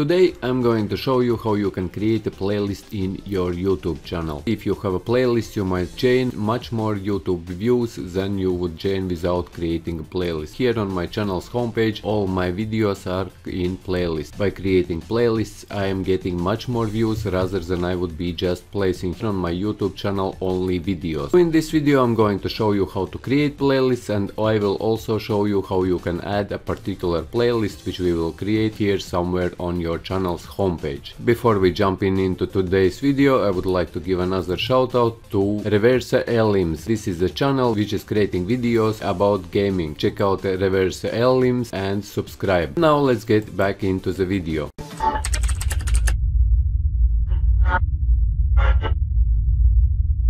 Today I'm going to show you how you can create a playlist in your YouTube channel. If you have a playlist you might gain much more YouTube views than you would gain without creating a playlist. Here on my channel's homepage all my videos are in playlists. By creating playlists I am getting much more views rather than I would be just placing on my YouTube channel only videos. So in this video I'm going to show you how to create playlists and I will also show you how you can add a particular playlist which we will create here somewhere on your channel's homepage. Before we jump in into today's video, I would like to give another shout out to Reversa Elims. This is a channel which is creating videos about gaming. Check out Reversa Elims and subscribe. Now let's get back into the video.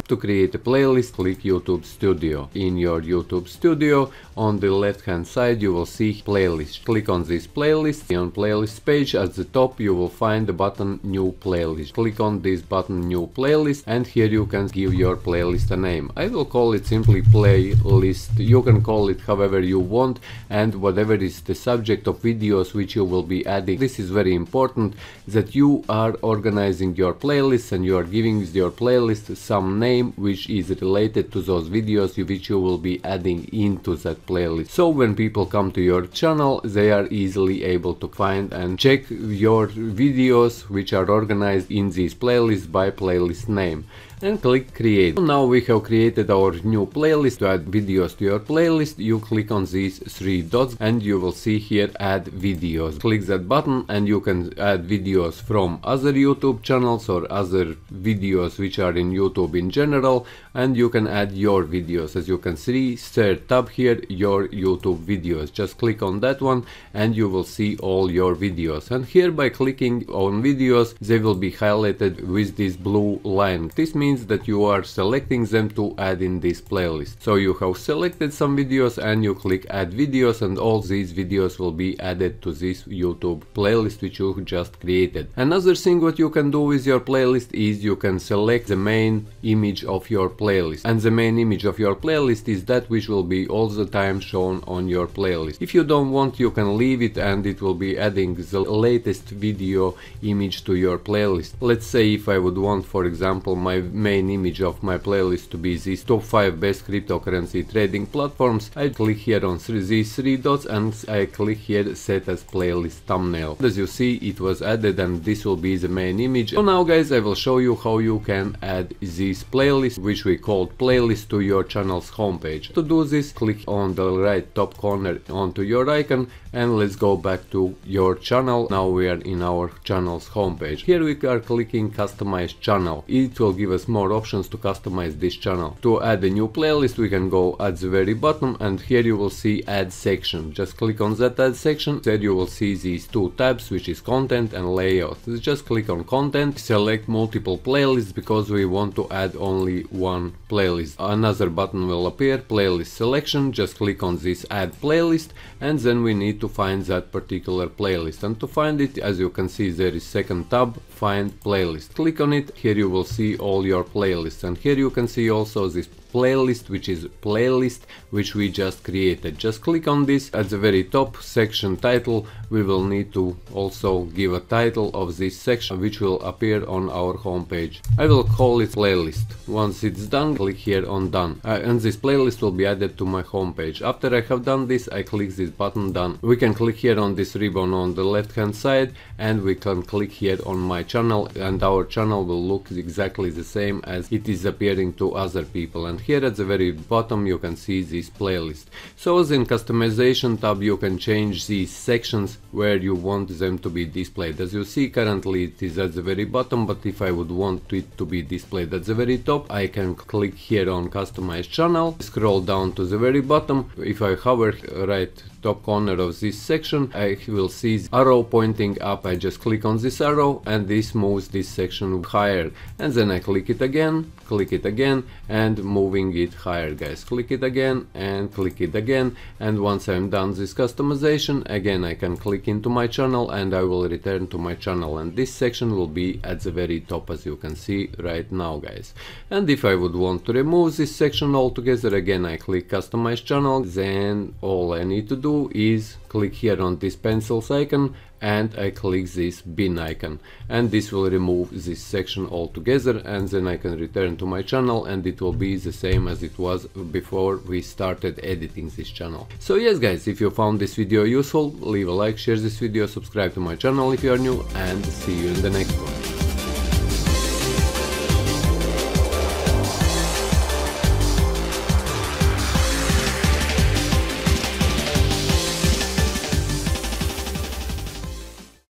To create a playlist, click YouTube Studio. In your YouTube Studio, on the left hand side you will see playlist. Click on this playlist. On playlist page at the top you will find the button New Playlist. Click on this button New Playlist and here you can give your playlist a name. I will call it simply playlist. You can call it however you want and whatever is the subject of videos which you will be adding. This is very important that you are organizing your playlists and you are giving your playlist some name name which is related to those videos which you will be adding into that playlist. So when people come to your channel they are easily able to find and check your videos which are organized in this playlist by playlist name and click create. Now we have created our new playlist. To add videos to your playlist you click on these three dots and you will see here add videos. Click that button and you can add videos from other YouTube channels or other videos which are in YouTube in general and you can add your videos. As you can see third tab here your YouTube videos. Just click on that one and you will see all your videos and here by clicking on videos they will be highlighted with this blue line. This means means that you are selecting them to add in this playlist. So you have selected some videos and you click add videos and all these videos will be added to this YouTube playlist which you just created. Another thing what you can do with your playlist is you can select the main image of your playlist and the main image of your playlist is that which will be all the time shown on your playlist. If you don't want you can leave it and it will be adding the latest video image to your playlist. Let's say if I would want for example my main image of my playlist to be these top 5 best cryptocurrency trading platforms, I click here on these three dots and I click here set as playlist thumbnail. As you see it was added and this will be the main image. So now guys I will show you how you can add this playlist which we called playlist to your channel's homepage. To do this click on the right top corner onto your icon and let's go back to your channel. Now we are in our channel's homepage. Here we are clicking customize channel. It will give us more options to customize this channel. To add a new playlist we can go at the very bottom and here you will see add section. Just click on that add section, then you will see these two tabs which is content and layout. Just click on content, select multiple playlists because we want to add only one playlist. Another button will appear, playlist selection, just click on this add playlist and then we need to find that particular playlist and to find it as you can see there is second tab find playlist. Click on it, here you will see all your your playlist and here you can see also this playlist which is playlist which we just created just click on this at the very top section title we will need to also give a title of this section which will appear on our homepage i will call it playlist once it's done click here on done uh, and this playlist will be added to my homepage after i have done this i click this button done we can click here on this ribbon on the left hand side and we can click here on my channel and our channel will look exactly the same same as it is appearing to other people and here at the very bottom you can see this playlist. So as in customization tab you can change these sections where you want them to be displayed. As you see currently it is at the very bottom but if I would want it to be displayed at the very top I can click here on customize channel, scroll down to the very bottom, if I hover right top corner of this section I will see the arrow pointing up I just click on this arrow and this moves this section higher and then I click it again click it again and moving it higher guys click it again and click it again and once I'm done this customization again I can click into my channel and I will return to my channel and this section will be at the very top as you can see right now guys and if I would want to remove this section altogether again I click customize channel then all I need to do is click here on this pencils icon and I click this bin icon and this will remove this section altogether and then I can return to my channel and it will be the same as it was before we started editing this channel. So yes guys, if you found this video useful, leave a like, share this video, subscribe to my channel if you are new and see you in the next one.